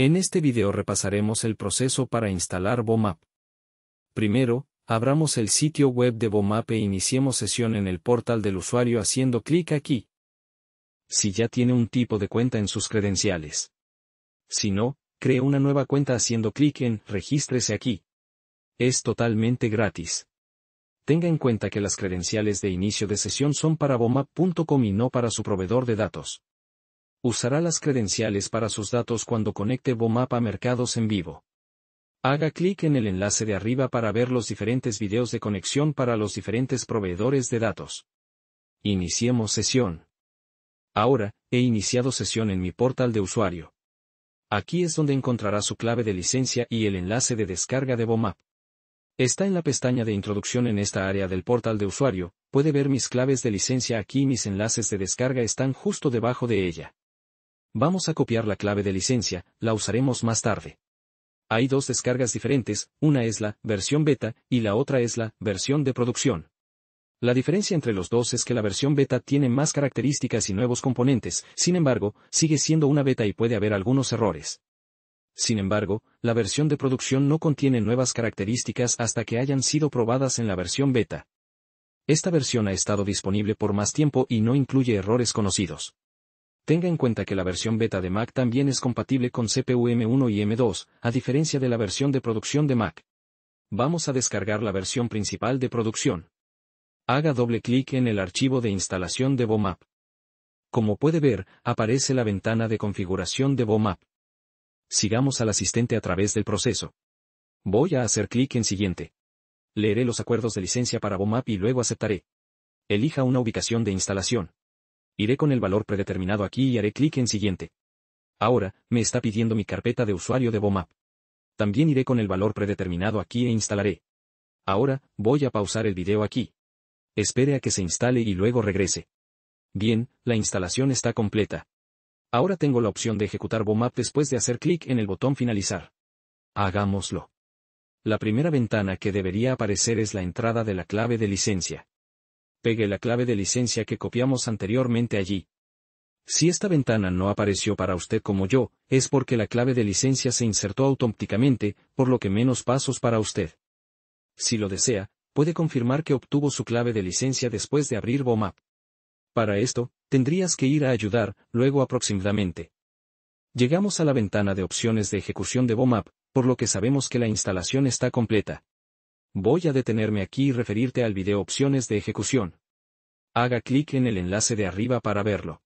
En este video repasaremos el proceso para instalar BOMAP. Primero, abramos el sitio web de BOMAP e iniciemos sesión en el portal del usuario haciendo clic aquí. Si ya tiene un tipo de cuenta en sus credenciales. Si no, cree una nueva cuenta haciendo clic en Regístrese aquí. Es totalmente gratis. Tenga en cuenta que las credenciales de inicio de sesión son para BOMAP.com y no para su proveedor de datos. Usará las credenciales para sus datos cuando conecte Bomap a mercados en vivo. Haga clic en el enlace de arriba para ver los diferentes videos de conexión para los diferentes proveedores de datos. Iniciemos sesión. Ahora, he iniciado sesión en mi portal de usuario. Aquí es donde encontrará su clave de licencia y el enlace de descarga de Bomap. Está en la pestaña de introducción en esta área del portal de usuario, puede ver mis claves de licencia aquí y mis enlaces de descarga están justo debajo de ella. Vamos a copiar la clave de licencia, la usaremos más tarde. Hay dos descargas diferentes, una es la versión beta y la otra es la versión de producción. La diferencia entre los dos es que la versión beta tiene más características y nuevos componentes, sin embargo, sigue siendo una beta y puede haber algunos errores. Sin embargo, la versión de producción no contiene nuevas características hasta que hayan sido probadas en la versión beta. Esta versión ha estado disponible por más tiempo y no incluye errores conocidos. Tenga en cuenta que la versión beta de Mac también es compatible con CPU M1 y M2, a diferencia de la versión de producción de Mac. Vamos a descargar la versión principal de producción. Haga doble clic en el archivo de instalación de BOMAP. Como puede ver, aparece la ventana de configuración de BOMAP. Sigamos al asistente a través del proceso. Voy a hacer clic en Siguiente. Leeré los acuerdos de licencia para BOMAP y luego aceptaré. Elija una ubicación de instalación iré con el valor predeterminado aquí y haré clic en siguiente. Ahora, me está pidiendo mi carpeta de usuario de Bomap. También iré con el valor predeterminado aquí e instalaré. Ahora, voy a pausar el video aquí. Espere a que se instale y luego regrese. Bien, la instalación está completa. Ahora tengo la opción de ejecutar BOMAP después de hacer clic en el botón Finalizar. Hagámoslo. La primera ventana que debería aparecer es la entrada de la clave de licencia pegue la clave de licencia que copiamos anteriormente allí. Si esta ventana no apareció para usted como yo, es porque la clave de licencia se insertó automáticamente, por lo que menos pasos para usted. Si lo desea, puede confirmar que obtuvo su clave de licencia después de abrir BOMAP. Para esto, tendrías que ir a ayudar, luego aproximadamente. Llegamos a la ventana de opciones de ejecución de BOMAP, por lo que sabemos que la instalación está completa. Voy a detenerme aquí y referirte al video opciones de ejecución. Haga clic en el enlace de arriba para verlo.